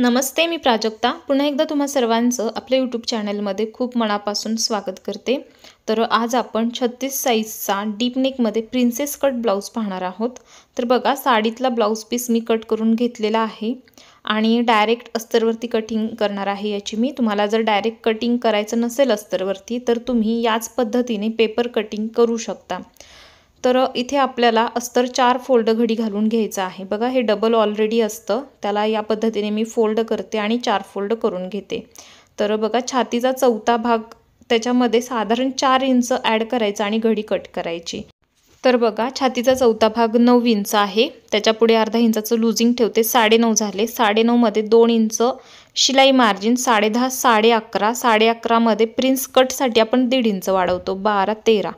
नमस्ते मी प्राजक्ता पुन्हा एकदा तुम्हा सर्वांचं आपल्या यूट्यूब चॅनलमध्ये खूप मनापासून स्वागत करते तर आज आपण छत्तीस साईजचा डीप नेकमध्ये प्रिन्सेस कट ब्लाऊज पाहणार आहोत तर बघा साडीतला ब्लाऊज पीस मी कट करून घेतलेला आहे आणि डायरेक्ट अस्तरवरती कटिंग करणार आहे याची मी तुम्हाला जर डायरेक्ट कटिंग करायचं नसेल अस्तरवरती तर तुम्ही याच पद्धतीने पेपर कटिंग करू शकता तर इथे आपल्याला अस्तर चार फोल्ड घडी घालून घ्यायचं आहे बघा हे डबल ऑलरेडी असतं त्याला या पद्धतीने मी फोल्ड करते आणि चार फोल्ड करून घेते तर बघा छातीचा चौथा भाग त्याच्यामध्ये साधारण चार इंच ॲड करायचं आणि घडी कट करायची तर बघा छातीचा चौथा भाग नऊ इंच आहे त्याच्यापुढे अर्धा इंचाचं लुझिंग ठेवते साडेनऊ झाले साडेनऊमध्ये दोन इंच शिलाई मार्जिन साडे दहा साडे अकरा साडे अकरामध्ये प्रिन्स कटसाठी आपण दीड इंच वाढवतो बारा तेरा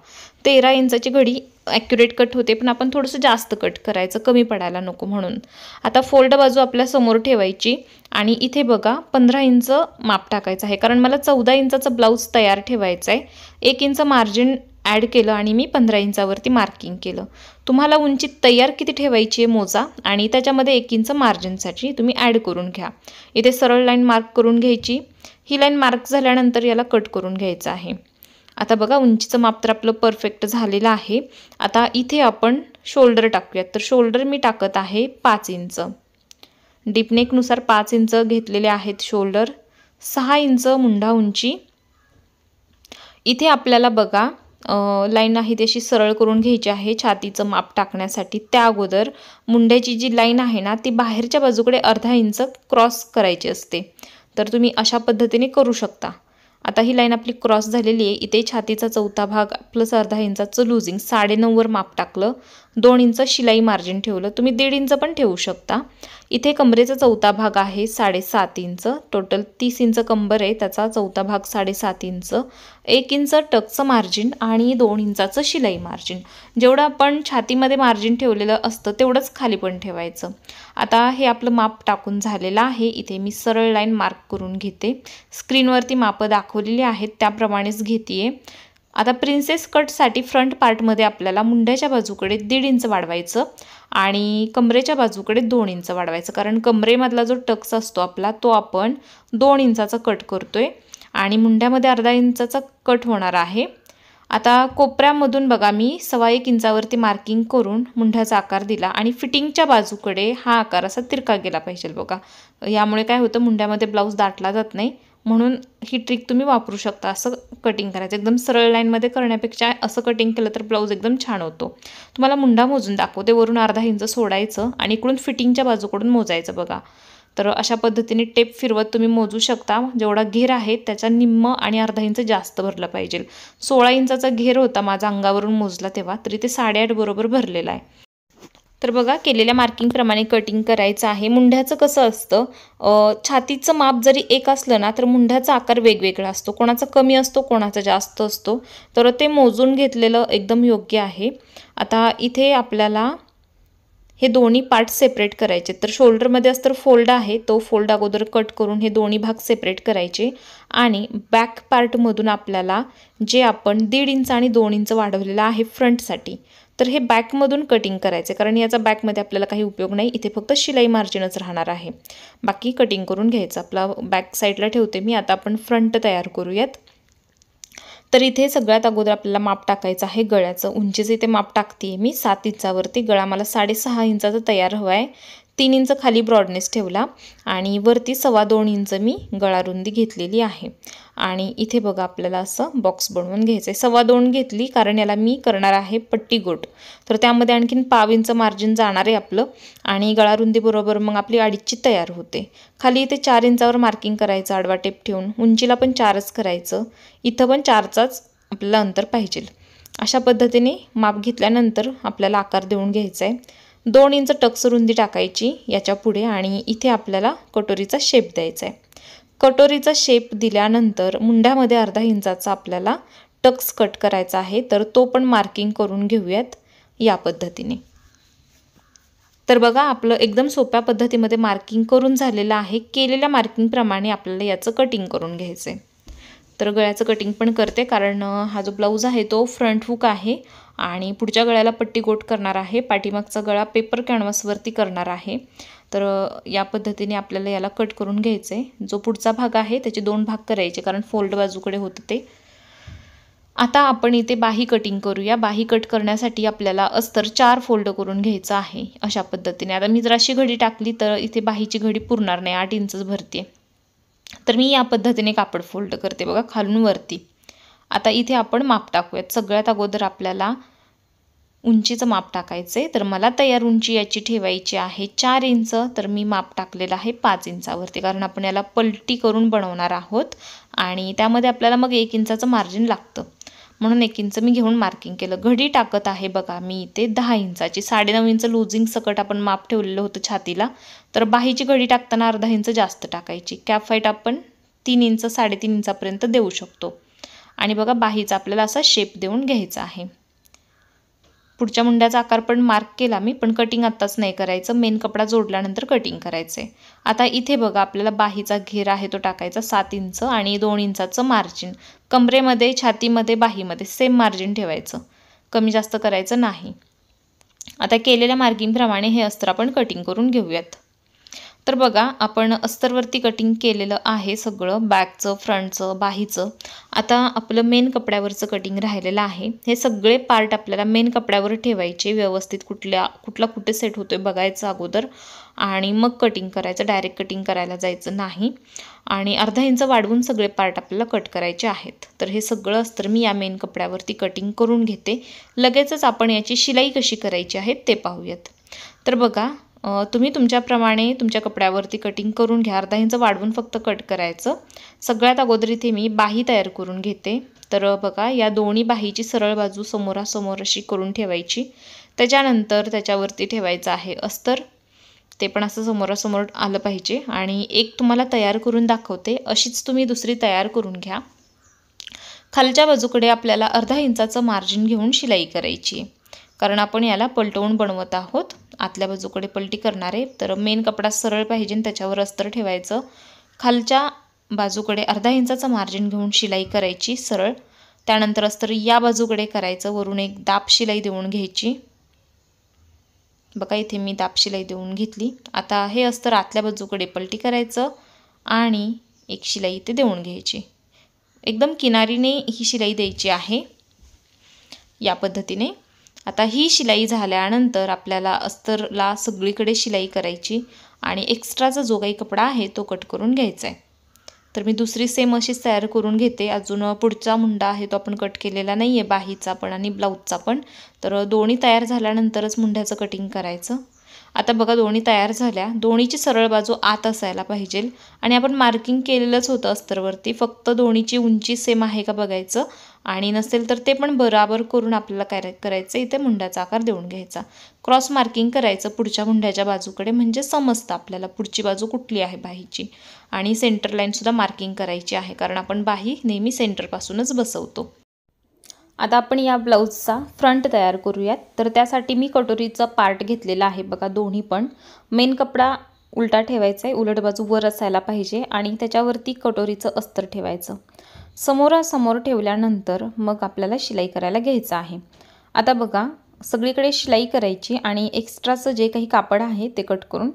तेरा इंचाची घडी ॲक्युरेट कट होते पण आपण थोडंसं जास्त कट करायचं कमी पडायला नको म्हणून आता फोल्ड बाजू आपल्या समोर ठेवायची आणि इथे बघा पंधरा इंच माप टाकायचं आहे कारण मला चौदा इंचाचं ब्लाऊज तयार ठेवायचं आहे एक इंच मार्जिन ॲड केलं आणि मी पंधरा इंचावरती मार्किंग केलं तुम्हाला उंची तयार किती ठेवायची आहे मोजा आणि त्याच्यामध्ये एक इंच मार्जिनसाठी तुम्ही ॲड करून घ्या इथे सरळ लाईन मार्क करून घ्यायची ही लाईन मार्क झाल्यानंतर याला कट करून घ्यायचं आहे आता बघा उंचीचं माप तर आपलं परफेक्ट झालेलं आहे आता इथे आपण शोल्डर टाकूयात तर शोल्डर मी टाकत आहे पाच इंच डीपनेकनुसार पाच इंच घेतलेले आहेत शोल्डर सहा इंच मुंढा उंची इथे आपल्याला बघा लाईन आहे ती अशी सरळ करून घ्यायची आहे छातीचं माप टाकण्यासाठी त्या अगोदर मुंड्याची जी लाईन आहे ना ती बाहेरच्या बाजूकडे अर्धा इंच क्रॉस करायची असते तर तुम्ही अशा पद्धतीने करू शकता आता ही लाईन आपली क्रॉस झालेली आहे इथे छातीचा चौथा भाग प्लस अर्धा इंचाचं लुझिंग साडेनऊवर माप टाकलं दोन इंच शिलाई मार्जिन ठेवलं तुम्ही दीड इंच पण ठेवू शकता इथे कमरेचा चौथा भाग आहे साडेसात इंच टोटल तीस इंच कंबर आहे त्याचा चौथा भाग साडेसात इंच एक इंच टकचं मार्जिन आणि दोन इंचाचं शिलाई मार्जिन जेवढं आपण छातीमध्ये मार्जिन ठेवलेलं असतं तेवढंच खाली पण ठेवायचं आता हे आपलं माप टाकून झालेलं आहे इथे मी सरळ लाईन मार्क करून घेते स्क्रीनवरती मापं दाखवलेली आहेत त्याप्रमाणेच घेते आता प्रिन्सेस कटसाठी फ्रंट पार्टमध्ये आपल्याला मुंड्याच्या बाजूकडे दीड इंच वाढवायचं आणि कमरेच्या बाजूकडे दोन इंच वाढवायचं कारण कमरेमधला जो टक्स असतो आपला तो आपण दोन इंचाचा कट करतो आहे आणि मुंड्यामध्ये अर्धा इंचाचा कट होणार आहे आता कोपऱ्यामधून बघा मी सव्वा एक इंचावरती मार्किंग करून मुंढ्याचा आकार दिला आणि फिटिंगच्या बाजूकडे हा आकार असा तिरका गेला पाहिजे बघा यामुळे काय होतं मुंड्यामध्ये ब्लाऊज दाटला जात नाही म्हणून ही ट्रिक तुम्ही वापरू शकता असं कटिंग करायचं एकदम सरळ लाईनमध्ये करण्यापेक्षा असं कटिंग केलं तर ब्लाऊज एकदम छान होतो तुम्हाला मुंडा मोजून दाखवते वरून अर्धा इंच सोडायचं आणि इकडून फिटिंगच्या बाजूकडून मोजायचं बघा तर अशा पद्धतीने टेप फिरवत तुम्ही मोजू शकता जेवढा घेर आहे त्याचा निम्म आणि अर्धा इंच जास्त भरलं पाहिजे सोळा इंचाचा घेर होता माझा अंगावरून मोजला तेव्हा तरी ते साडेआठ बरोबर भरलेला आहे तर बघा केलेल्या मार्किंगप्रमाणे कटिंग करायचं आहे मुंढ्याचं कसं असतं छातीचं माप जरी एक असलं ना तर मुंढ्याचा आकार वेगवेगळा असतो कोणाचा कमी असतो कोणाचा जास्त असतो तर ते मोजून घेतलेलं एकदम योग्य आहे आता इथे आपल्याला हे दोन्ही पार्ट सेपरेट करायचे तर शोल्डरमध्ये असं तर फोल्ड आहे तो फोल्ड अगोदर कट करून हे दोन्ही भाग सेपरेट करायचे आणि बॅक पार्टमधून आपल्याला जे आपण दीड इंच आणि दोन इंच वाढवलेलं आहे फ्रंटसाठी तर हे बॅकमधून कटिंग करायचे कारण याचा बॅकमध्ये आपल्याला काही उपयोग नाही इथे फक्त शिलाई मार्जिनच राहणार आहे बाकी कटिंग करून घ्यायचं आपला बॅक साईडला ठेवते मी आता आपण फ्रंट तयार करूयात तर इथे सगळ्यात अगोदर आपल्याला माप टाकायचं आहे गळ्याचं उंचीचं इथे माप टाकते मी सात इंचावरती गळा मला साडेसहा इंचाचा तयार हवा आहे तीन इंच खाली ब्रॉडनेस ठेवला आणि वरती सव्वा दोन इंच मी गळारुंदी घेतलेली आहे आणि इथे बघा आपल्याला असं बॉक्स बनवून घ्यायचं आहे सव्वा दोन घेतली कारण याला मी करणार आहे पट्टी गोट तर त्यामध्ये आणखीन पाव इंच मार्जिन जाणार आहे आपलं आणि गळारुंदीबरोबर मग आपली अडीचची तयार होते खाली इथे चार इंचावर मार्किंग करायचं आडवा टेप ठेवून उंचीला पण चारच करायचं इथं पण चारचाच आपल्याला अंतर पाहिजे अशा पद्धतीने माप घेतल्यानंतर आपल्याला आकार देऊन घ्यायचा आहे दोन इंच टक्स रुंदी टाकायची याच्या पुढे आणि इथे आपल्याला कटोरीचा शेप द्यायचा आहे कटोरीचा शेप दिल्यानंतर मुंड्यामध्ये अर्धा इंचाचा आपल्याला टक्स कट करायचा आहे तर तो पण मार्किंग करून घेऊयात या पद्धतीने तर बघा आपलं एकदम सोप्या पद्धतीमध्ये मार्किंग करून झालेलं आहे केलेल्या मार्किंगप्रमाणे आपल्याला याचं कटिंग करून घ्यायचं आहे तर गळ्याचं कटिंग पण करते कारण हा जो ब्लाऊज आहे तो फ्रंट हुक आहे आणि पुढच्या गळ्याला पट्टी गोट करणार आहे पाठीमागचा गळा पेपर कॅनव्हासवरती करणार आहे तर या पद्धतीने आपल्याला याला कट करून घ्यायचं आहे जो पुढचा भाग आहे त्याचे दोन भाग करायचे कारण फोल्ड बाजूकडे होते ते आता आपण इथे बाही कटिंग करूया बाही कट करण्यासाठी आपल्याला अस्तर चार फोल्ड करून घ्यायचं आहे अशा पद्धतीने आता मी जर अशी घडी टाकली तर इथे बाहीची घडी पुरणार नाही आठ इंचच भरते तर मी या पद्धतीने कापड फोल्ड करते बघा खालून वरती आता इथे आपण माप टाकूयात सगळ्यात अगोदर आपल्याला उंचीचं माप टाकायचं आहे तर मला तयार उंची याची ठेवायची आहे चार इंच तर मी माप टाकलेलं आहे पाच इंचावरती कारण आपण याला पलटी करून बनवणार आहोत आणि त्यामध्ये आपल्याला मग एक इंचाचं मार्जिन लागतं म्हणून एक इंच मी घेऊन मार्किंग केलं घडी टाकत आहे बघा मी इथे दहा इंचाची साडेनऊ इंच लुझिंग सकट आपण माप ठेवलेलं होतं छातीला तर बाहीची घडी टाकताना अर्धा इंच जास्त टाकायची कॅप फाईट आपण तीन इंच साडेतीन इंचापर्यंत देऊ शकतो आणि बघा बाहीचा आपल्याला असा शेप देऊन घ्यायचा आहे पुढच्या मुंड्याचा आकार पण मार्क केला मी पण कटिंग आत्ताच नाही करायचं मेन कपडा जोडल्यानंतर कटिंग करायचं आहे आता इथे बघा आपल्याला बाहीचा घेर आहे तो टाकायचा सात इंच आणि दोन इंचाचं मार्जिन कमरेमध्ये छातीमध्ये बाहीमध्ये सेम मार्जिन ठेवायचं कमी जास्त करायचं नाही आता केलेल्या मार्किंगप्रमाणे हे अस्त्र आपण कटिंग करून घेऊयात तर बघा आपण अस्तरवरती कटिंग केलेलं आहे सगळं बॅकचं फ्रंटचं बाहीचं आता आपलं मेन कपड्यावरचं कटिंग राहिलेलं आहे हे सगळे पार्ट आपल्याला मेन कपड्यावर ठेवायचे व्यवस्थित कुठल्या कुठला कुठे सेट होतो आहे बघायचं अगोदर आणि मग कटिंग करायचं डायरेक्ट कटिंग करायला जायचं नाही आणि अर्धा इंच वाढवून सगळे पार्ट आपल्याला कट करायचे आहेत तर हे सगळं अस्तर मी या मेन कपड्यावरती कटिंग करून घेते लगेचच आपण याची शिलाई कशी करायची आहे ते पाहूयात तर बघा तुम्ही तुमच्याप्रमाणे तुमच्या कपड्यावरती कटिंग करून घ्या अर्धा इंच वाढवून फक्त कट करायचं सगळ्यात अगोदर इथे मी बाही तयार करून घेते तर बघा या दोन्ही बाहीची सरळ बाजू समोरासमोर अशी करून ठेवायची त्याच्यानंतर त्याच्यावरती ठेवायचं आहे अस्तर ते पण असं समोरासमोर आलं पाहिजे आणि एक तुम्हाला तयार करून दाखवते अशीच तुम्ही दुसरी तयार करून घ्या खालच्या बाजूकडे आपल्याला अर्धा इंचाचं मार्जिन घेऊन शिलाई करायची कारण आपण याला पलटवून बनवत आहोत आतल्या बाजूकडे पलटी करणार आहे तर मेन कपडा सरळ पाहिजे त्याच्यावर अस्तर ठेवायचं खालच्या बाजूकडे अर्धा इंचाचं मार्जिन घेऊन शिलाई करायची सरळ त्यानंतर अस्तर या बाजूकडे करायचं वरून एक दाप शिलाई देऊन घ्यायची बघा इथे मी दाप शिलाई देऊन घेतली आता हे अस्तर आतल्या बाजूकडे पलटी करायचं आणि एक शिलाई इथे देऊन घ्यायची एकदम किनारीने ही शिलाई द्यायची आहे या पद्धतीने आता ही शिलाई झाल्यानंतर आपल्याला अस्तरला सगळीकडे शिलाई करायची आणि एक्स्ट्राचा जो काही कपडा आहे तो कट करून घ्यायचा आहे तर मी दुसरी सेम अशीच तयार करून घेते अजून पुढचा मुंडा आहे तो आपण कट केलेला नाही आहे बाहीचा पण आणि ब्लाऊजचा पण तर दोन्ही तयार झाल्यानंतरच मुंड्याचं कटिंग करायचं आता बघा दोन्ही तयार झाल्या दोन्हीची सरळ बाजू आत असायला पाहिजे आणि आपण मार्किंग केलेलंच होतं अस्तरवरती फक्त दोन्हीची उंची सेम आहे का बघायचं आणि नसेल तर ते पण बराबर करून आपल्याला काय करायचं इथे मुंड्याचा आकार देऊन घ्यायचा क्रॉस मार्किंग करायचं पुढच्या मुंड्याच्या बाजूकडे म्हणजे समजतं आपल्याला पुढची बाजू कुठली आहे बाहीची आणि सेंटर लाईनसुद्धा मार्किंग करायची आहे कारण आपण बाही नेहमी सेंटरपासूनच बसवतो आता आपण या ब्लाऊजचा फ्रंट तयार करूयात तर त्यासाठी मी कटोरीचा पार्ट घेतलेला आहे बघा दोन्ही पण मेन कपडा उलटा ठेवायचा आहे उलट बाजू वर असायला पाहिजे आणि त्याच्यावरती कटोरीचं अस्तर ठेवायचं समोरासमोर ठेवल्यानंतर मग आपल्याला शिलाई करायला घ्यायचं आहे आता बघा सगळीकडे शिलाई करायची आणि एक्स्ट्राचं जे काही कापड आहे ते कट करून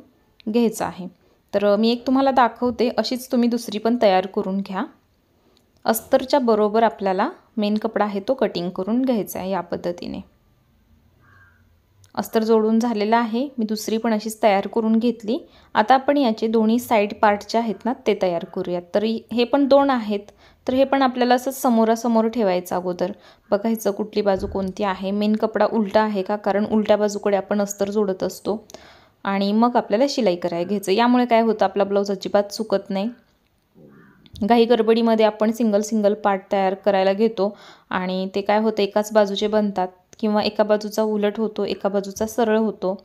घ्यायचं आहे तर मी एक तुम्हाला दाखवते अशीच तुम्ही दुसरी पण तयार करून घ्या अस्तरच्या बरोबर आपल्याला मेन कपडा आहे तो कटिंग करून घ्यायचा आहे या पद्धतीने अस्तर जोडून झालेला आहे मी दुसरी पण अशीच तयार करून घेतली आता आपण याचे दोन्ही साईड पार्ट जे आहेत ना ते तयार करूयात तर हे पण दोन आहेत तर हे पण आपल्याला असं समोरासमोर ठेवायचं अगोदर बघायचं कुठली बाजू कोणती आहे मेन कपडा उलटा आहे का कारण उलट्या बाजूकडे आपण अस्तर जोडत असतो आणि मग आपल्याला शिलाई करायला घ्यायचं यामुळे काय होतं आपला ब्लाऊज अजिबात चुकत नाही घाई गडबडीमध्ये आपण सिंगल सिंगल पार्ट तयार करायला घेतो आणि ते काय होतं एकाच बाजूचे बनतात किंवा एका बाजूचा उलट होतो एका बाजूचा सरळ होतो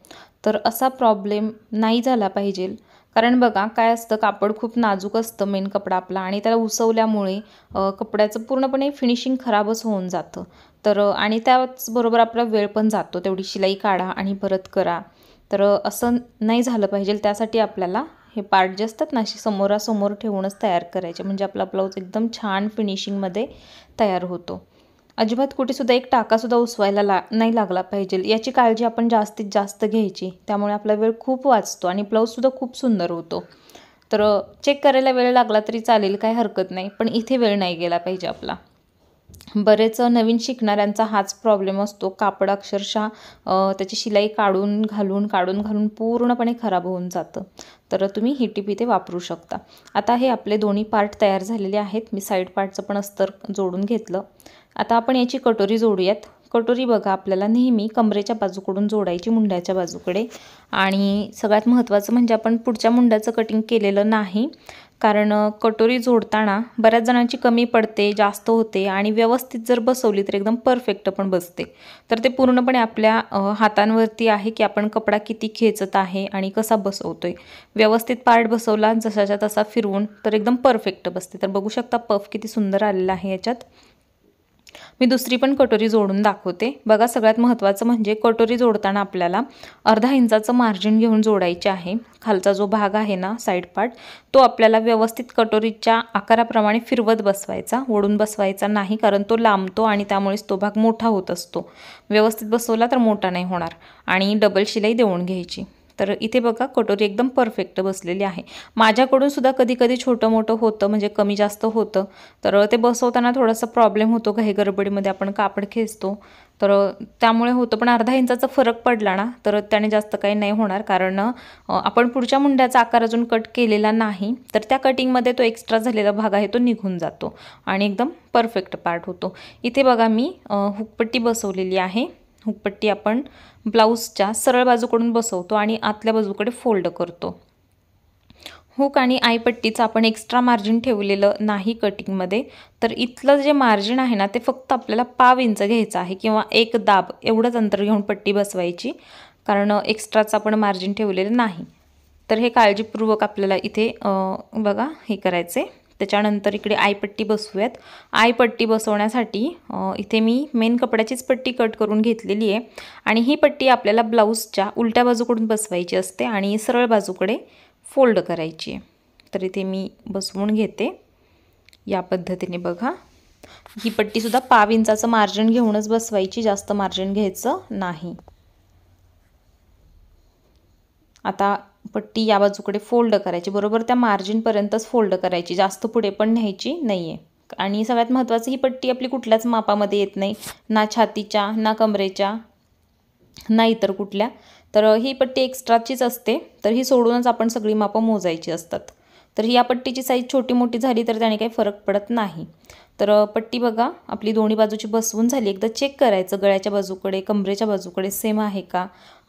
तर असा प्रॉब्लेम नाही झाला पाहिजे कारण बघा काय असतं कापड खूप नाजूक असतं मेन कपडा आपला आणि त्याला उसवल्यामुळे कपड्याचं पूर्णपणे फिनिशिंग खराबच होऊन जातं तर आणि त्याचबरोबर आपला वेळ पण जातो तेवढी शिलाई काढा आणि परत करा तर असं नाही झालं पाहिजे त्यासाठी आपल्याला हे पार्ट जे असतात ना अशी समोरासमोर ठेवूनच तयार करायचे म्हणजे आपला ब्लाऊज एकदम छान फिनिशिंगमध्ये तयार होतो अजिबात कुठेसुद्धा एक टाकासुद्धा उसवायला ला नाही लागला पाहिजे याची काळजी आपण जास्तीत जास्त घ्यायची त्यामुळे आपला वेळ खूप वाचतो आणि ब्लाऊजसुद्धा खूप सुंदर होतो तर चेक करायला वेळ लागला तरी चालेल काही हरकत नाही पण इथे वेळ नाही गेला पाहिजे आपला बरेच नवीन शिकणाऱ्यांचा हाच प्रॉब्लेम असतो कापड अक्षरशः त्याची शिलाई काढून घालून काढून घालून पूर्णपणे खराब होऊन जातं तर तुम्ही ही टीप इथे वापरू शकता आता हे आपले दोन्ही पार्ट तयार झालेले आहेत मी साईड पार्टचं पण अस्तर जोडून घेतलं आता आपण याची कटोरी जोडूयात कटोरी बघा आपल्याला नेहमी कमरेच्या बाजूकडून जोडायची मुंड्याच्या बाजूकडे आणि सगळ्यात महत्त्वाचं म्हणजे आपण पुढच्या मुंड्याचं कटिंग केलेलं नाही कारण कटोरी जोडताना बऱ्याच जणांची कमी पडते जास्त होते आणि व्यवस्थित जर बसवली तर एकदम परफेक्ट पण बसते तर ते पूर्णपणे आपल्या हातांवरती आहे की आपण कपडा किती खेचत आहे आणि कसा बसवतो व्यवस्थित पार्ट बसवला जसाच्या तसा फिरवून तर एकदम परफेक्ट बसते तर बघू शकता पफ किती सुंदर आलेला आहे याच्यात मी दुसरी पण कटोरी जोडून दाखवते बघा सगळ्यात महत्त्वाचं म्हणजे कटोरी जोडताना आपल्याला अर्धा इंचाचं मार्जिन घेऊन जोडायचे आहे खालचा जो भाग आहे ना साईड पार्ट तो आपल्याला व्यवस्थित कटोरीच्या आकाराप्रमाणे फिरवत बसवायचा ओढून बसवायचा नाही कारण तो लांबतो आणि त्यामुळेच तो भाग मोठा होत असतो व्यवस्थित बसवला तर मोठा नाही होणार आणि डबल शिलाई देऊन घ्यायची तर इथे बघा कटोरी एकदम परफेक्ट बसलेली आहे माझ्याकडून सुद्धा कधी कधी छोटं मोठं होतं म्हणजे कमी जास्त होतं तर ते बसवताना थोडासा प्रॉब्लेम होतो घाई गडबडीमध्ये आपण कापड खेचतो तर त्यामुळे होतं पण अर्धा इंचाचा फरक पडला ना तर त्याने जास्त काही नाही होणार कारण आपण पुढच्या मुंड्याचा आकार अजून कट केलेला नाही तर त्या कटिंगमध्ये तो एक्स्ट्रा झालेला भाग आहे तो निघून जातो आणि एकदम परफेक्ट पार्ट होतो इथे बघा मी हुकपट्टी बसवलेली आहे हुकपट्टी आपण ब्लाऊजच्या सरळ बाजूकडून बसवतो आणि आतल्या बाजूकडे फोल्ड करतो हुक आणि आयपट्टीचं आपण एक्स्ट्रा मार्जिन ठेवलेलं नाही कटिंगमध्ये तर इथलं जे मार्जिन आहे ना ते फक्त आपल्याला पाव इंच घ्यायचं आहे किंवा एक दाब एवढंच अंतर घेऊन पट्टी बसवायची कारण एक्स्ट्राचं आपण मार्जिन ठेवलेलं नाही तर हे काळजीपूर्वक आपल्याला इथे बघा हे आहे त्याच्यानंतर इकडे आयपट्टी बसवूयात आयपट्टी बसवण्यासाठी इथे मी मेन कपड्याचीच पट्टी कट करून घेतलेली आहे आणि ही पट्टी आपल्याला ब्लाऊजच्या उलट्या बाजूकडून बसवायची असते आणि सरळ बाजूकडे फोल्ड करायची आहे तर इथे मी बसवून घेते या पद्धतीने बघा ही पट्टीसुद्धा पाव इंचाचं मार्जिन घेऊनच बसवायची जास्त मार्जिन घ्यायचं नाही आता पट्टी या बाजूकडे फोल्ड करायची बरोबर त्या मार्जिनपर्यंतच फोल्ड करायची जास्त पुढे पण न्यायची नाही आहे आणि सगळ्यात महत्त्वाचं ही पट्टी आपली कुठल्याच मापामध्ये येत नाही ना छातीच्या ना कमरेच्या ना इतर कुठल्या तर ही पट्टी एक्स्ट्राचीच असते तर ही सोडूनच आपण सगळी मापं मोजायची असतात तर ही या पट्टीची साईज छोटी मोठी झाली तर त्याने काही फरक पडत नाही तर पट्टी बघा आपली दोन्ही बाजूची बसवून झाली एकदा चेक करायचं गळ्याच्या बाजूकडे कमरेच्या बाजूकडे सेम आहे का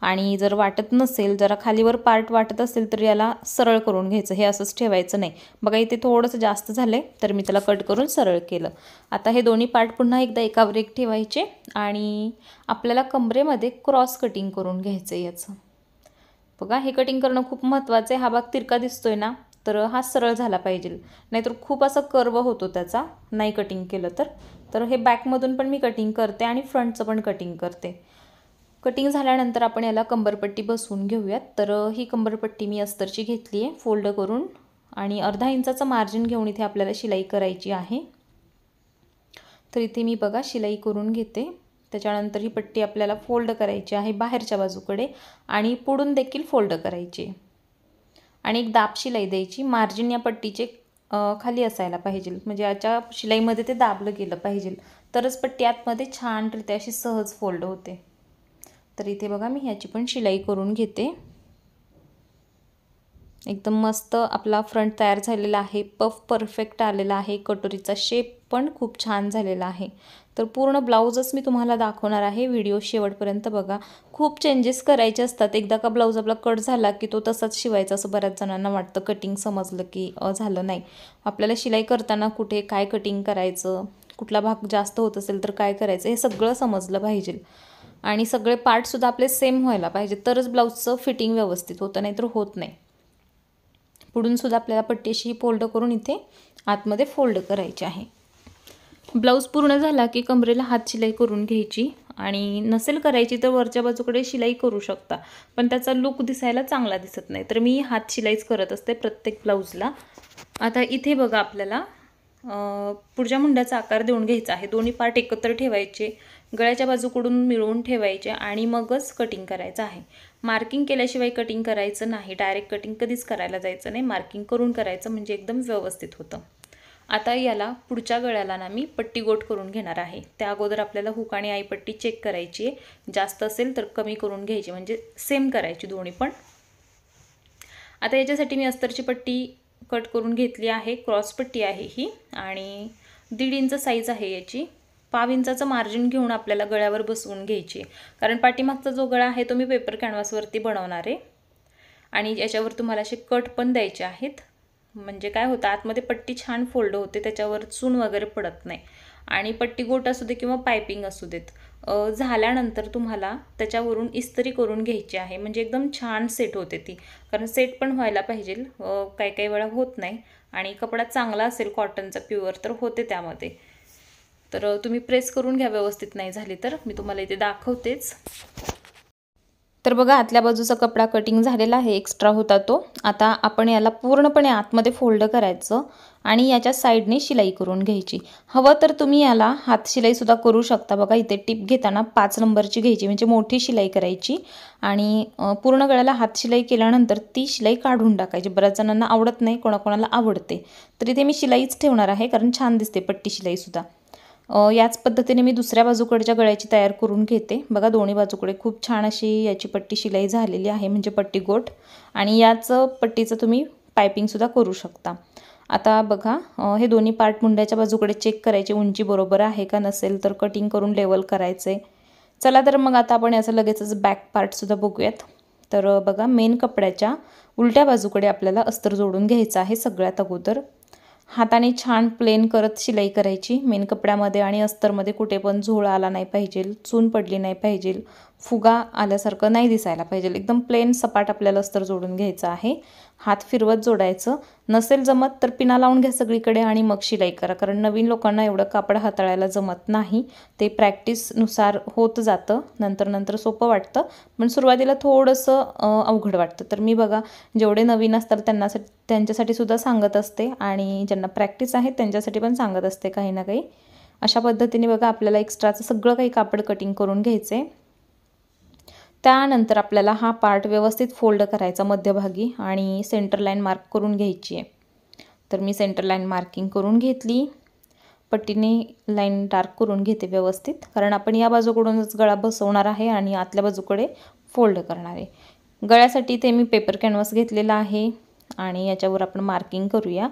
आणि जर वाटत नसेल जरा खालीवर पार्ट वाटत असेल तर याला सरळ करून घ्यायचं हे असंच ठेवायचं नाही बघा इथे थोडंसं जास्त झालं आहे तर मी त्याला कट करून सरळ केलं आता हे दोन्ही पार्ट पुन्हा एकदा एकावर एक ठेवायचे आणि आपल्याला कमरेमध्ये क्रॉस कटिंग करून घ्यायचं याचं बघा हे कटिंग करणं खूप महत्त्वाचं आहे हा भाग तिरका दिसतोय ना तर हा सरळ झाला पाहिजे नाहीतर खूप असा कर्व होतो त्याचा नाही कटिंग केलं तर तर हे बॅकमधून पण मी कटिंग करते आणि फ्रंटचं पण कटिंग करते कटिंग झाल्यानंतर आपण याला कंबरपट्टी बसवून घेऊयात तर ही कंबरपट्टी मी अस्तरची घेतली आहे फोल्ड करून आणि अर्धा इंचाचं मार्जिन घेऊन इथे आपल्याला शिलाई करायची आहे तर इथे मी बघा शिलाई करून घेते त्याच्यानंतर ही पट्टी आपल्याला फोल्ड करायची आहे बाहेरच्या बाजूकडे आणि पुढून देखील फोल्ड करायची आहे आणि एक दाब शिलाई द्यायची मार्जिन या पट्टीचे खाली असायला पाहिजे म्हणजे याच्या शिलाईमध्ये ते दाबलं गेलं पाहिजे तरच पट्टी आतमध्ये छानरीत्या अशी सहज फोल्ड होते तर इथे बघा मी ह्याची पण शिलाई करून घेते एकदम मस्त आपला फ्रंट तयार झालेला आहे पफ परफेक्ट आलेला आहे कटोरीचा शेप पण खूप छान झालेला आहे तर पूर्ण ब्लाऊजच मी तुम्हाला दाखवणार आहे व्हिडिओ शेवटपर्यंत बघा खूप चेंजेस करायचे असतात एकदा का ब्लाऊज आपला कट झाला की तो तसाच शिवायचा असं बऱ्याच जणांना वाटतं कटिंग समजलं की झालं नाही आपल्याला शिलाई करताना कुठे काय कटिंग करायचं कुठला भाग जास्त होत असेल तर काय करायचं हे सगळं समजलं पाहिजे आणि सगळे पार्टसुद्धा आपले सेम व्हायला पाहिजे तरच ब्लाऊजचं फिटिंग व्यवस्थित होतं नाहीतर होत नाही पुढूनसुद्धा आपल्याला पट्टीशी फोल्ड करून इथे आतमध्ये फोल्ड करायचे आहे ब्लाऊज पूर्ण झाला की कमरेला हात शिलाई करून घ्यायची आणि नसेल करायची तर वरच्या बाजूकडे शिलाई करू शकता पण त्याचा लुक दिसायला चांगला दिसत नाही तर मी हात शिलाईच करत असते प्रत्येक ब्लाऊजला आता इथे बघा आपल्याला पुढच्या मुंड्याचा आकार देऊन घ्यायचा आहे दोन्ही पार्ट एकत्र ठेवायचे गळ्याच्या बाजूकडून मिळवून ठेवायचे आणि मगच कटिंग करायचं आहे मार्किंग केल्याशिवाय कटिंग करायचं नाही डायरेक्ट कटिंग कधीच करायला जायचं नाही मार्किंग करून करायचं म्हणजे एकदम व्यवस्थित होतं आता याला पुढच्या गळ्याला ना मी पट्टी गोट करून घेणार आहे त्या अगोदर आपल्याला हुक आणि आईपट्टी चेक करायची आहे जास्त असेल तर कमी करून घ्यायची म्हणजे सेम करायची दोन्ही पण आता याच्यासाठी मी अस्तरची पट्टी कट करून घेतली आहे क्रॉस पट्टी आहे ही आणि दीड इंच साईज आहे याची पाव इंचाचं मार्जिन घेऊन आपल्याला गळ्यावर बसवून घ्यायची कारण पाठीमागचा जो गळा आहे तो मी पेपर कॅनव्हासवरती बनवणार आहे आणि याच्यावर तुम्हाला असे कट पण द्यायचे आहेत म्हणजे काय होतं आतमध्ये पट्टी छान फोल्ड होते त्याच्यावर चून वगैरे पडत नाही आणि पट्टी गोट असू दे किंवा पायपिंग असू देत झाल्यानंतर तुम्हाला त्याच्यावरून इस्त्री करून घ्यायची आहे म्हणजे एकदम छान सेट होते ती कारण सेट पण व्हायला पाहिजे काही काही वेळा होत नाही आणि कपडा चांगला असेल कॉटनचा प्युअर तर होते त्यामध्ये तर तुम्ही प्रेस करून घ्या व्यवस्थित नाही झाली तर मी तुम्हाला इथे दाखवतेच तर बघा आतल्या बाजूचा कपडा कटिंग झालेला आहे एक्स्ट्रा होता तो आता आपण याला पूर्णपणे आतमध्ये फोल्ड करायचं आणि याच्या साईडने शिलाई करून घ्यायची हवं तर तुम्ही याला हात शिलाईसुद्धा करू शकता बघा इथे टिप घेताना पाच नंबरची घ्यायची म्हणजे मोठी शिलाई करायची आणि पूर्ण गळ्याला हात शिलाई केल्यानंतर ती शिलाई काढून टाकायची बऱ्याच जणांना आवडत नाही कोणाकोणाला आवडते तर इथे मी शिलाईच ठेवणार आहे कारण छान दिसते पट्टी शिलाईसुद्धा याच पद्धतीने मी दुसऱ्या बाजूकडच्या गळ्याची तयार करून घेते बघा दोन्ही बाजूकडे खूप छान अशी याची पट्टी शिलाई झालेली आहे म्हणजे पट्टी गोट आणि याच पट्टीचं तुम्ही पायपिंगसुद्धा करू शकता आता बघा हे दोन्ही पार्ट मुंड्याच्या बाजूकडे चेक करायचे उंची बरोबर आहे का नसेल तर कटिंग करून लेवल करायचे चला तर मग आता आपण याचं लगेचच बॅक पार्टसुद्धा बघूयात तर बघा मेन कपड्याच्या उलट्या बाजूकडे आपल्याला अस्तर जोडून घ्यायचं आहे सगळ्यात अगोदर हाताने छान प्लेन करत शिलाई करायची मेन कपड्यामध्ये आणि अस्तरमध्ये कुठे पण झोळ आला नाही पाहिजे चून पडली नाही पाहिजे फुगा आल्यासारखं नाही दिसायला पाहिजे एकदम प्लेन सपाट आपल्याला अस्तर जोडून घ्यायचं आहे हात फिरवत जोडायचं नसेल जमत तर पिना लावून घ्या सगळीकडे आणि मग शिलाई करा कारण नवीन लोकांना एवढं कापड हाताळायला जमत नाही ते प्रॅक्टिसनुसार होत जातं नंतर नंतर सोपं वाटतं पण सुरुवातीला थोडंसं अवघड वाटतं तर मी बघा जेवढे नवीन असतात त्यांना त्यांच्यासाठी सुद्धा सांगत असते आणि ज्यांना प्रॅक्टिस आहे त्यांच्यासाठी पण सांगत असते काही ना काही अशा पद्धतीने बघा आपल्याला एक्स्ट्राचं सगळं काही कापड कटिंग करून घ्यायचं आहे त्यानंतर आपल्याला हा पार्ट व्यवस्थित फोल्ड करायचा मध्यभागी आणि सेंटर लाईन मार्क करून घ्यायची आहे तर मी सेंटर लाईन मार्किंग करून घेतली पट्टीने लाईन डार्क करून घेते व्यवस्थित कारण आपण या बाजूकडूनच गळा बसवणार आहे आणि आतल्या बाजूकडे फोल्ड करणार आहे गळ्यासाठी ते मी पेपर कॅनव्हास घेतलेला आहे आणि याच्यावर आपण मार्किंग करूया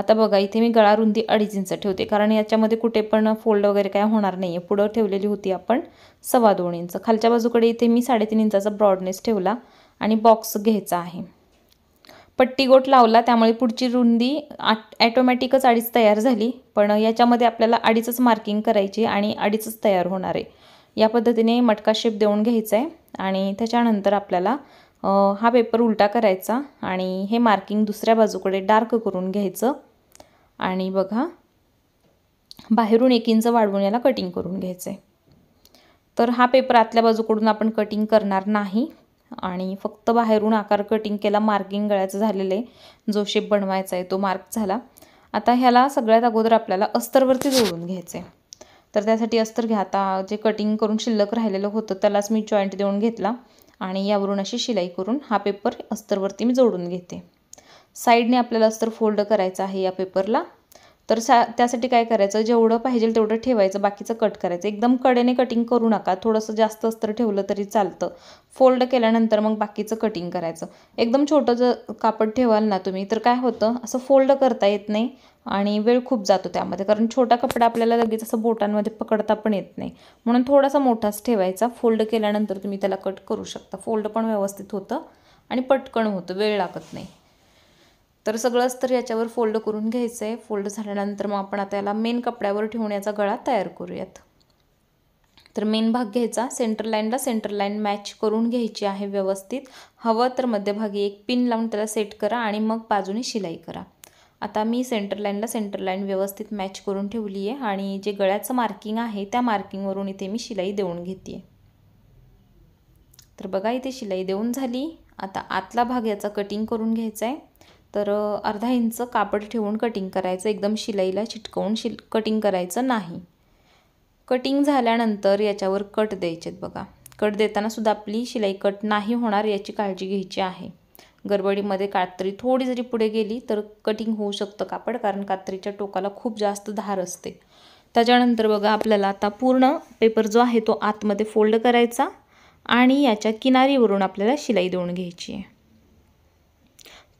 आता बघा इथे मी गळा रुंदी अडीच इंच ठेवते कारण याच्यामध्ये कुठे पण फोल्ड वगैरे काय होणार नाही आहे पुढं ठेवलेली होती आपण सव्वा दोन इंच खालच्या बाजूकडे इथे मी साडेतीन इंचाचा ब्रॉडनेस ठेवला आणि बॉक्स घ्यायचा आहे पट्टी गोट लावला त्यामुळे पुढची रुंदी आट ॲटोमॅटिकच अडीच तयार झाली पण याच्यामध्ये आपल्याला अडीचच मार्किंग करायची आणि अडीचच तयार होणार आहे या पद्धतीने मटका शेप देऊन घ्यायचा आहे आणि त्याच्यानंतर आपल्याला हा पेपर उलटा करायचा आणि हे मार्किंग दुसऱ्या बाजूकडे डार्क करून घ्यायचं आणि बघा बाहेरून एक इंच वाढवून याला कटिंग करून घ्यायचं आहे तर हा पेपर आतल्या बाजूकडून आपण कटिंग करणार नाही आणि फक्त बाहेरून आकार कटिंग केला मार्किंग गळ्याचं झालेलं आहे जो शेप बनवायचा आहे तो मार्क झाला आता ह्याला सगळ्यात अगोदर आपल्याला अस्तरवरती जोडून घ्यायचं आहे तर त्यासाठी अस्तर घ्या आता जे कटिंग करून शिल्लक राहिलेलं होतं त्यालाच मी जॉईंट देऊन घेतला आणि यावरून अशी शिलाई करून हा पेपर अस्तरवरती मी जोडून घेते साईडने आपल्याला अस्तर फोल्ड करायचं आहे या पेपरला तर सा त्यासाठी काय करायचं जेवढं पाहिजे तेवढं ठेवायचं बाकीचं कट करायचं एकदम कडेने कटिंग करू नका थोडंसं जास्त अस्तर ठेवलं तरी चालतं फोल्ड केल्यानंतर मग बाकीचं कटिंग करायचं एकदम छोटं जर कापड ठेवाल ना तुम्ही तर काय होतं असं फोल्ड करता येत नाही आणि वेळ खूप जातो त्यामध्ये कारण छोटा कपडा आपल्याला लगेच असं बोटांमध्ये पकडता पण येत नाही म्हणून थोडासा मोठाच ठेवायचा फोल्ड केल्यानंतर तुम्ही त्याला कट करू शकता फोल्ड पण व्यवस्थित होतं आणि पटकन होतं वेळ लागत नाही तर सगळंच तर याच्यावर फोल्ड करून घ्यायचं आहे फोल्ड झाल्यानंतर मग आपण आता याला मेन कपड्यावर ठेवण्याचा गळा तयार करूयात तर मेन भाग घ्यायचा सेंटर लाईनला सेंटर लाईन मॅच करून घ्यायची आहे व्यवस्थित हवं तर मध्यभागी एक पिन लावून त्याला सेट करा आणि मग बाजूने शिलाई करा आता मी सेंटर लाईनला सेंटर लाईन व्यवस्थित मॅच करून ठेवली आहे आणि जे गळ्याचं मार्किंग आहे त्या मार्किंगवरून इथे मी शिलाई देऊन घेते तर बघा इथे शिलाई देऊन झाली आता आतला भाग याचा कटिंग करून घ्यायचा आहे तर अर्धा इंच कापड ठेवून कटिंग करायचं एकदम शिलाईला चिटकवून शिल कटिंग करायचं नाही कटिंग झाल्यानंतर याच्यावर कट द्यायचेत बघा कट देतानासुद्धा आपली शिलाई कट नाही होणार याची काळजी घ्यायची आहे गडबडीमध्ये कात्री थोडी जरी पुढे गेली तर कटिंग होऊ शकतं कापड कारण कात्रीच्या टोकाला खूप जास्त धार असते त्याच्यानंतर बघा आपल्याला आता पूर्ण पेपर जो आहे तो आतमध्ये फोल्ड करायचा आणि याच्या किनारीवरून आपल्याला शिलाई देऊन घ्यायची आहे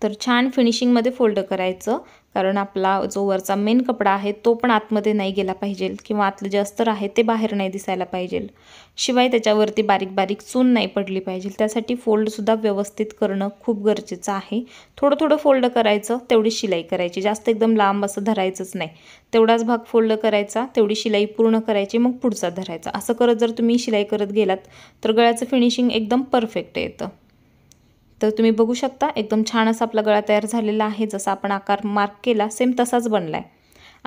तर छान फिनिशिंगमध्ये फोल्ड करायचं कारण आपला जो वरचा मेन कपडा आहे तो पण आतमध्ये नाही गेला पाहिजे किंवा आतलं जे अस्तर आहे ते बाहेर नाही दिसायला पाहिजे शिवाय त्याच्यावरती बारीक बारीक चून नाही पडली पाहिजे त्यासाठी फोल्डसुद्धा व्यवस्थित करणं खूप गरजेचं आहे थोडं थोडं फोल्ड करायचं तेवढी शिलाई करायची जास्त एकदम लांब असं धरायचंच नाही तेवढाच भाग फोल्ड करायचा तेवढी शिलाई पूर्ण करायची मग पुढचा धरायचा असं करत जर तुम्ही शिलाई करत गेलात तर गळ्याचं फिनिशिंग एकदम परफेक्ट येतं तर तुम्ही बघू शकता एकदम छान असा आपला गळा तयार झालेला आहे जसा आपण आकार मार्क केला सेम तसाच बनला आहे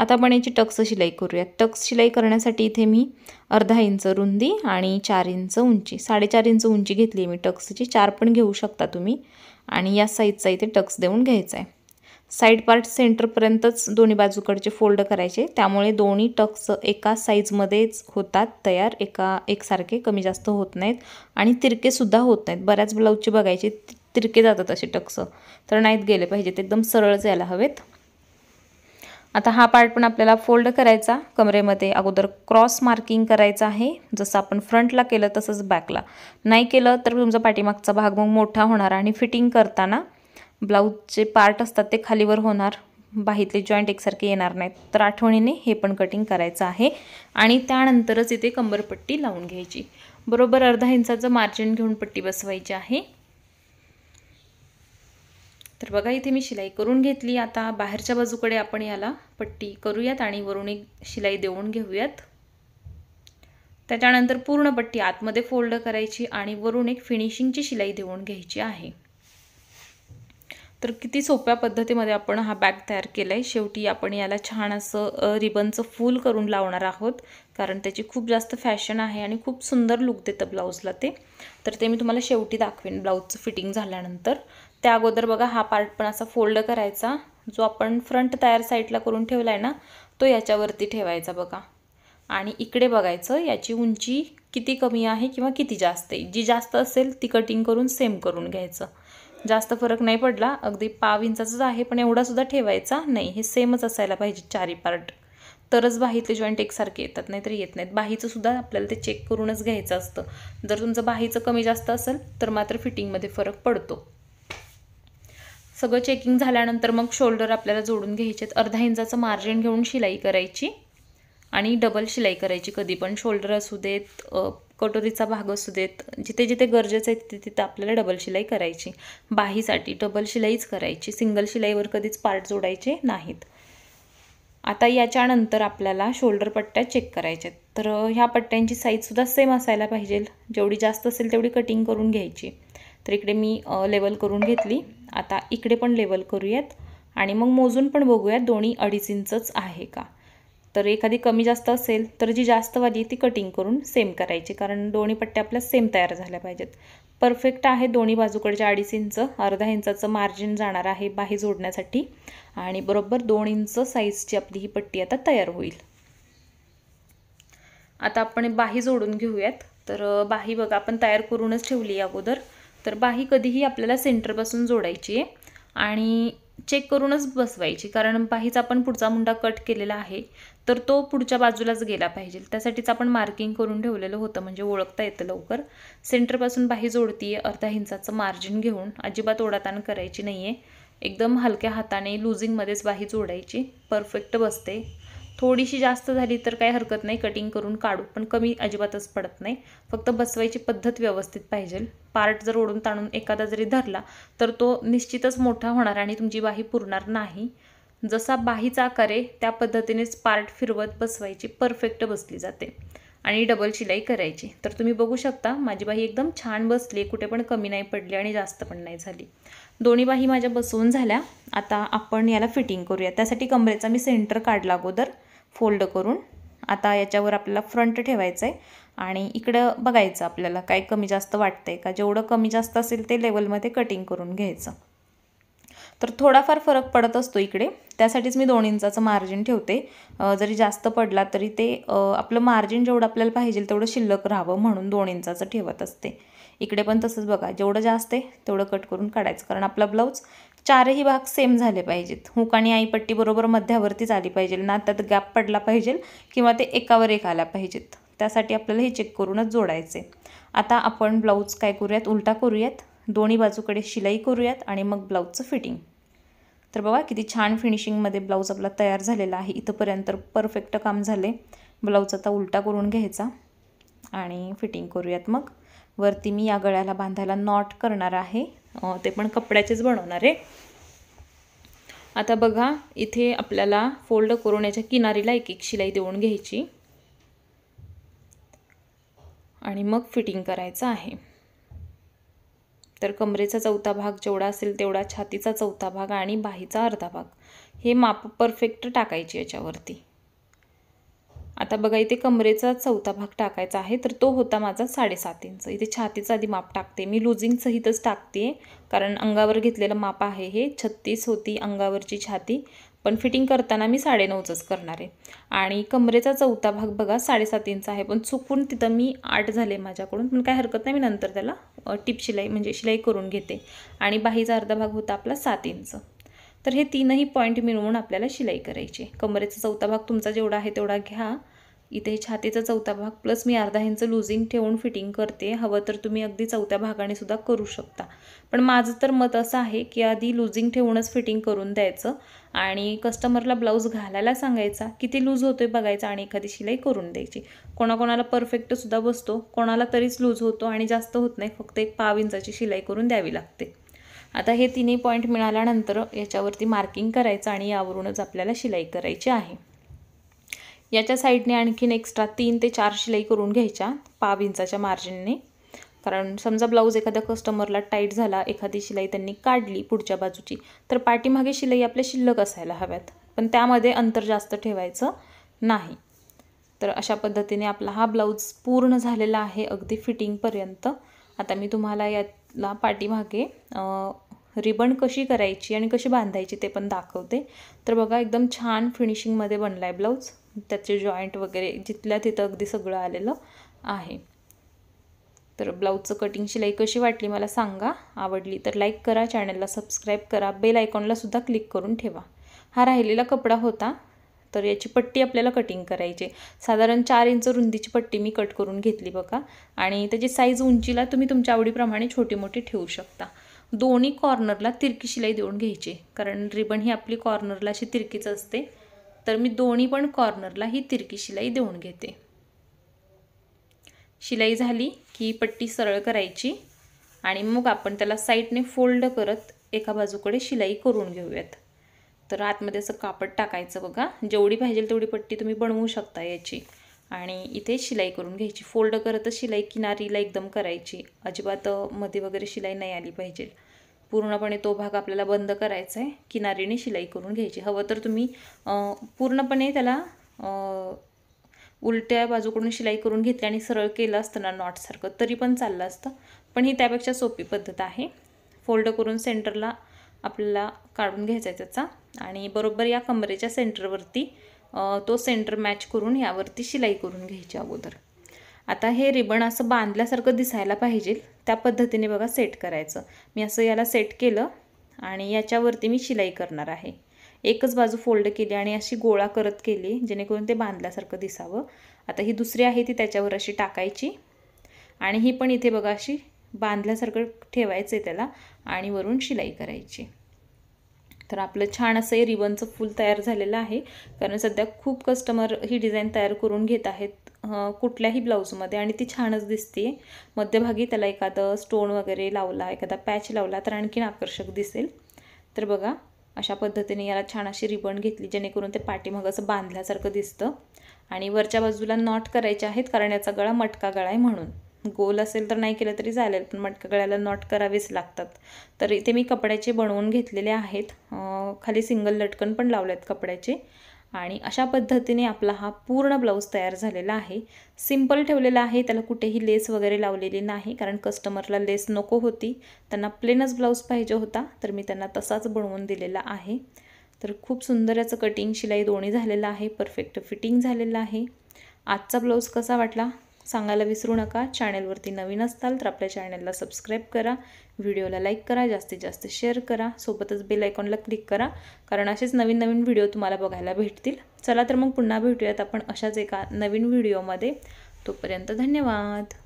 आता आपण याची टक्स शिलाई करूया टक्स शिलाई करण्यासाठी इथे मी अर्धा इंच रुंदी आणि चार इंच उंची साडेचार इंच उंची घेतली मी टक्सची चार पण घेऊ शकता तुम्ही आणि या साईजचा इथे टक्स देऊन घ्यायचा आहे साईड पार्ट सेंटरपर्यंतच दोन्ही बाजूकडचे फोल्ड करायचे त्यामुळे दोन्ही टक्स एका साईजमध्येच होतात तयार एका एकसारखे कमी जास्त होत नाहीत आणि तिरकेसुद्धा होत नाहीत बऱ्याच ब्लाऊजचे बघायचे तिरके जातात असे टक्स तर नाहीत गेले पाहिजे ते एकदम सरळ यायला हवेत आता हा पार्ट पण आपल्याला फोल्ड करायचा कमरेमध्ये अगोदर क्रॉस मार्किंग करायचं आहे जसं आपण फ्रंटला केलं तसंच बॅकला नाही केलं तर तुमचा पाठीमागचा भाग मग मोठा होणार आणि फिटिंग करताना ब्लाऊजचे पार्ट असतात ते खालीवर होणार बाहेरले जॉईंट एकसारखे येणार नाहीत तर आठवणीने हे पण कटिंग करायचं आहे आणि त्यानंतरच इथे कंबरपट्टी लावून घ्यायची बरोबर अर्धा इंचाचं मार्जिन घेऊन पट्टी बसवायची आहे तर बघा इथे मी शिलाई करून घेतली आता बाहेरच्या बाजूकडे आपण याला पट्टी करूयात आणि वरून एक शिलाई देऊन घेऊयात त्याच्यानंतर पूर्ण पट्टी आतमध्ये फोल्ड करायची आणि वरून एक फिनिशिंगची शिलाई देऊन घ्यायची आहे तर किती सोप्या पद्धतीमध्ये आपण हा बॅग तयार केला आहे शेवटी आपण याला छान असं रिबनचं फूल करून लावणार आहोत कारण त्याची खूप जास्त फॅशन आहे आणि खूप सुंदर लुक देतं ब्लाऊजला ते तर ते मी तुम्हाला शेवटी दाखवेन ब्लाऊजचं फिटिंग झाल्यानंतर त्या अगोदर बघा हा पार्ट पण असा फोल्ड करायचा जो आपण फ्रंट तयार साईडला करून ठेवला आहे ना तो याच्यावरती ठेवायचा बघा आणि इकडे बघायचं याची उंची किती कमी आहे किंवा किती जास्त आहे जी जास्त असेल ती कटिंग करून सेम करून घ्यायचं जास्त फरक नाही पडला अगदी पाव इंचाचाच आहे पण एवढासुद्धा ठेवायचा नाही हे सेमच असायला पाहिजे चारी पार्ट तरच बाहीतले जॉईंट एकसारखे येतात नाहीतर येत नाहीत सुद्धा आपल्याला ते चेक करूनच घ्यायचं असतं जर तुमचं बाहीचं कमी जास्त असेल तर मात्र फिटिंगमध्ये फरक पडतो सगळं चेकिंग झाल्यानंतर मग शोल्डर आपल्याला जोडून घ्यायचे अर्धा इंचाचं मार्जिन घेऊन शिलाई करायची आणि डबल शिलाई करायची कधी पण शोल्डर असू देत कटोरीचा भाग असू देत जिथे जिथे गरजेचं आहे तिथे तिथं आपल्याला डबल शिलाई करायची बाहीसाठी डबल शिलाईच करायची सिंगल शिलाईवर कधीच पार्ट जोडायचे नाहीत आता याच्यानंतर आपल्याला शोल्डर पट्ट्या चेक करायच्या तर ह्या पट्ट्यांची साईजसुद्धा सेम असायला पाहिजे जेवढी जास्त असेल तेवढी कटिंग करून घ्यायची तर इकडे मी लेवल करून घेतली आता इकडे पण लेवल करूयात आणि मग मोजून पण बघूयात दोन्ही अडीच इंचच आहे का तर एखादी कमी जास्त असेल तर जी जास्तवाली ती कटिंग करून सेम करायची कारण दोन्ही पट्ट्या आपल्या सेम तयार झाल्या पाहिजेत परफेक्ट आहे दोन्ही बाजूकडच्या अडीच इंच अर्धा इंचाचं मार्जिन जाणार आहे बाही जोडण्यासाठी आणि बरोबर दोन इंच साईजची आपली ही पट्टी आता तयार होईल आता आपण बाही जोडून घेऊयात तर बाही बघा आपण तयार करूनच ठेवली अगोदर तर बाही कधीही आपल्याला सेंटरपासून जोडायची आहे आणि चेक करूनच बसवायची कारण बाहीचा आपण पुढचा मुंडा कट केलेला आहे तर तो पुढच्या बाजूलाच गेला पाहिजे त्यासाठीच आपण मार्किंग करून ठेवलेलं होतं म्हणजे ओळखता येतं लवकर सेंटरपासून बाही जोडती अर्धा इंचाचं मार्जिन घेऊन अजिबात ओढाताण करायची नाही आहे एकदम हलक्या हाताने लुझिंगमध्येच बाही जोडायची परफेक्ट बसते थोडीशी जास्त झाली तर काही हरकत नाही कटिंग करून काढू पण कमी अजिबातच पडत नाही फक्त बसवायची पद्धत व्यवस्थित पाहिजे पार्ट जर ओढून ताणून एखादा जरी धरला तर तो निश्चितच मोठा होणार आणि तुमची बाही पुरणार नाही जसा बाहीचा आकार आहे त्या पद्धतीनेच पार्ट फिरवत बसवायची परफेक्ट बसली जाते आणि डबल शिलाई करायची तर तुम्ही बघू शकता माझी बाही एकदम छान बसली कुठे पण कमी नाही पडली आणि जास्त पण नाही झाली दोन्ही बाही माझ्या बसवून झाल्या आता आपण याला फिटिंग करूया त्यासाठी कमरेचा मी सेंटर काढला अगोदर फोल्ड करून आता याच्यावर आपल्याला फ्रंट ठेवायचं आहे आणि इकडं बघायचं आपल्याला काय कमी जास्त वाटतं आहे का जेवढं कमी जास्त असेल ते लेवलमध्ये कटिंग करून घ्यायचं तर थोडाफार फरक पडत असतो इकडे त्यासाठीच मी दोन इंचाचं मार्जिन ठेवते जरी जास्त पडला तरी ते आपलं मार्जिन जेवढं आपल्याला पाहिजे तेवढं शिल्लक राहावं म्हणून दोन इंचाचं ठेवत असते इकडे पण तसंच बघा जेवढं जास्त आहे तेवढं कट करून काढायचं कारण आपला ब्लाऊज चारही भाग सेम झाले पाहिजेत हुक आणि आईपट्टी बरोबर मध्यावरतीच आली पाहिजे ना त्यात गॅप पडला पाहिजे किंवा ते एकावर एक आला पाहिजेत त्यासाठी आपल्याला हे चेक करूनच जोडायचे आता आपण ब्लाऊज काय करूयात उलटा करूयात दोन्ही बाजूकडे शिलाई करूयात आणि मग ब्लाऊजचं फिटिंग तर बघा किती छान फिनिशिंगमध्ये ब्लाऊज आपला तयार झालेला आहे इथंपर्यंत परफेक्ट काम झाले ब्लाऊज आता उलटा करून घ्यायचा आणि फिटिंग करूयात मग वरती मी या गळ्याला बांधायला नॉट करणार आहे ते पण कपड्याचेच बनवणार आहे आता बघा इथे आपल्याला फोल्ड करून याच्या किनारीला एक एक शिलाई देऊन घ्यायची आणि मग फिटिंग करायचं आहे तर कमरेचा चौथा भाग जेवढा असेल तेवढा छातीचा चौथा भाग आणि बाहीचा अर्धा भाग हे माप परफेक्ट टाकायची याच्यावरती आता बघा इथे कमरेचा चौथा भाग टाकायचा आहे तर तो होता माझा साडेसात इंच इथे छातीचा आधी माप टाकते मी सहितच टाकते कारण अंगावर घेतलेलं माप आहे हे छत्तीस होती अंगावरची छाती पण फिटिंग करताना मी साडेनऊचंच करणार आहे आणि कमरेचा चौथा भाग बघा साडेसात इंच आहे पण चुकून तिथं मी आठ झाले माझ्याकडून पण काय हरकत नाही मी नंतर त्याला टिप शिलाई म्हणजे शिलाई करून घेते आणि बाहीचा अर्धा भाग होता आपला सात इंच तर हे तीनही पॉईंट मिळवून आपल्याला शिलाई करायची कमरेचा चौथा भाग तुमचा जेवढा आहे तेवढा घ्या इथे छातीचा चौथा भाग प्लस मी अर्धा इंच लुझिंग ठेवून फिटिंग करते हवं तर तुम्ही अगदी चौथ्या भागाने सुद्धा करू शकता पण माझं तर मत असं आहे की आधी लुझिंग ठेवूनच फिटिंग करून द्यायचं आणि कस्टमरला ब्लाऊज घालायला सांगायचा किती लूज होतोय बघायचा आणि एखादी शिलाई करून द्यायची कोणाकोणाला परफेक्टसुद्धा बसतो कोणाला तरीच लूज होतो आणि जास्त होत नाही फक्त एक पाव इंचाची शिलाई करून द्यावी लागते आता हे तिन्ही पॉईंट मिळाल्यानंतर याच्यावरती मार्किंग करायचं आणि यावरूनच आपल्याला शिलाई करायची आहे याच्या साईडने आणखीन एक्स्ट्रा तीन ते चार शिलाई करून घ्यायच्या पाव इंचाच्या मार्जिनने कारण समजा ब्लाऊज एखाद्या कस्टमरला टाईट झाला एखादी शिलाई त्यांनी काढली पुढच्या बाजूची तर पाठीमागे शिलाई आपल्या शिल्लक असायला हव्यात पण त्यामध्ये अंतर जास्त ठेवायचं नाही तर अशा पद्धतीने आपला हा ब्लाऊज पूर्ण झालेला आहे अगदी फिटिंगपर्यंत आता मी तुम्हाला याला पाठीमागे रिबन कशी करायची आणि कशी बांधायची ते पण दाखवते तर बघा एकदम छान फिनिशिंगमध्ये बनला आहे ब्लाऊज त्याचे जॉईंट वगैरे जिथल्या तिथं अगदी सगळं आलेलं आहे तर ब्लाऊजचं कटिंग शिलाई कशी वाटली मला सांगा आवडली तर लाईक करा चॅनलला सबस्क्राईब करा बेल आयकॉनलासुद्धा क्लिक करून ठेवा हा राहिलेला कपडा होता तर याची पट्टी आपल्याला कटिंग करायची साधारण चार इंच रुंदीची पट्टी मी कट करून घेतली बघा आणि त्याची साईज उंचीला तुम्ही तुमच्या आवडीप्रमाणे छोटी मोठी ठेवू शकता दोन्ही कॉर्नरला तिरकी शिलाई देऊन घ्यायची कारण रिबन ही आपली कॉर्नरला अशी तिरकीच असते तर मी दोन्ही पण कॉर्नरला ही तिरकी शिलाई देऊन घेते शिलाई झाली की पट्टी सरळ करायची आणि मग आपण त्याला साईडने फोल्ड करत एका बाजूकडे शिलाई करून घेऊयात तर आतमध्ये असं कापड टाकायचं बघा जेवढी पाहिजे तेवढी पट्टी तुम्ही बनवू शकता याची आणि इथे शिलाई करून घ्यायची फोल्ड करतच शिलाई किनारीला एकदम करायची अजिबात मध्ये वगैरे शिलाई नाही आली पाहिजे पूर्णपणे तो भाग आपल्याला बंद करायचा आहे किनारीने शिलाई करून घ्यायची हवं तर तुम्ही पूर्णपणे त्याला उलट्या बाजूकडून शिलाई करून घेतली आणि सरळ केलं असतं ना नॉटसारखं तरी पण चाललं असतं पण ही त्यापेक्षा सोपी पद्धत आहे फोल्ड करून सेंटरला आपल्याला काढून घ्यायचा आहे त्याचा आणि बरोबर या कमरेच्या सेंटरवरती तो सेंटर मॅच करून यावरती शिलाई करून घ्यायची अगोदर आता हे रिबन असं बांधल्यासारखं दिसायला पाहिजे त्या पद्धतीने बघा सेट करायचं मी असं याला सेट केलं आणि याच्यावरती मी शिलाई करणार आहे एकच बाजू फोल्ड केली आणि अशी गोळा करत केली जेणेकरून ते बांधल्यासारखं दिसावं आता ही दुसरी आहे ती त्याच्यावर अशी टाकायची आणि ही पण इथे बघा अशी बांधल्यासारखं ठेवायचं आहे त्याला आणि वरून शिलाई करायची तर आपलं छान असं हे रिबनचं फूल तयार झालेलं आहे कारण सध्या खूप कस्टमर ही डिझाईन तयार करून घेत आहेत कुठल्याही ब्लाऊजमध्ये आणि ती छानच दिसते मध्यभागी त्याला एखादं स्टोन वगैरे लावला एखादा पॅच लावला तर आणखीन आकर्षक दिसेल तर बघा अशा पद्धतीने याला छान अशी रिबन घेतली जेणेकरून ते पाठीमाग असं बांधल्यासारखं दिसतं आणि वरच्या बाजूला नॉट करायचे आहेत कारण याचा गळा मटका गळा आहे म्हणून गोल असेल तर नाही केलं तरी चालेल पण मटका गळ्याला नॉट करावेच लागतात तर इथे मी कपड्याचे बनवून घेतलेले आहेत खाली सिंगल लटकन पण लावले आहेत कपड्याचे आणि अशा पद्धतीने आपला हा पूर्ण ब्लाऊज तयार झालेला आहे सिंपल ठेवलेला आहे त्याला कुठेही लेस वगैरे लावलेली नाही कारण कस्टमरला लेस नको होती त्यांना प्लेनच ब्लाऊज पाहिजे होता तर मी त्यांना तसाच बनवून दिलेला आहे तर खूप सुंदर याचं कटिंग शिलाई दोन्ही झालेलं आहे परफेक्ट फिटिंग झालेलं आहे आजचा ब्लाऊज कसा वाटला सांगायला विसरू नका चॅनेलवरती नवीन असताल तर आपल्या चॅनेलला सबस्क्राईब करा व्हिडिओला लाईक करा जास्तीत जास्त शेअर करा सोबतच बेल आयकॉनला क्लिक करा कारण असेच नवीन नवीन व्हिडिओ तुम्हाला बघायला भेटतील चला तर मग पुन्हा भेटूयात आपण अशाच एका नवीन व्हिडिओमध्ये तोपर्यंत धन्यवाद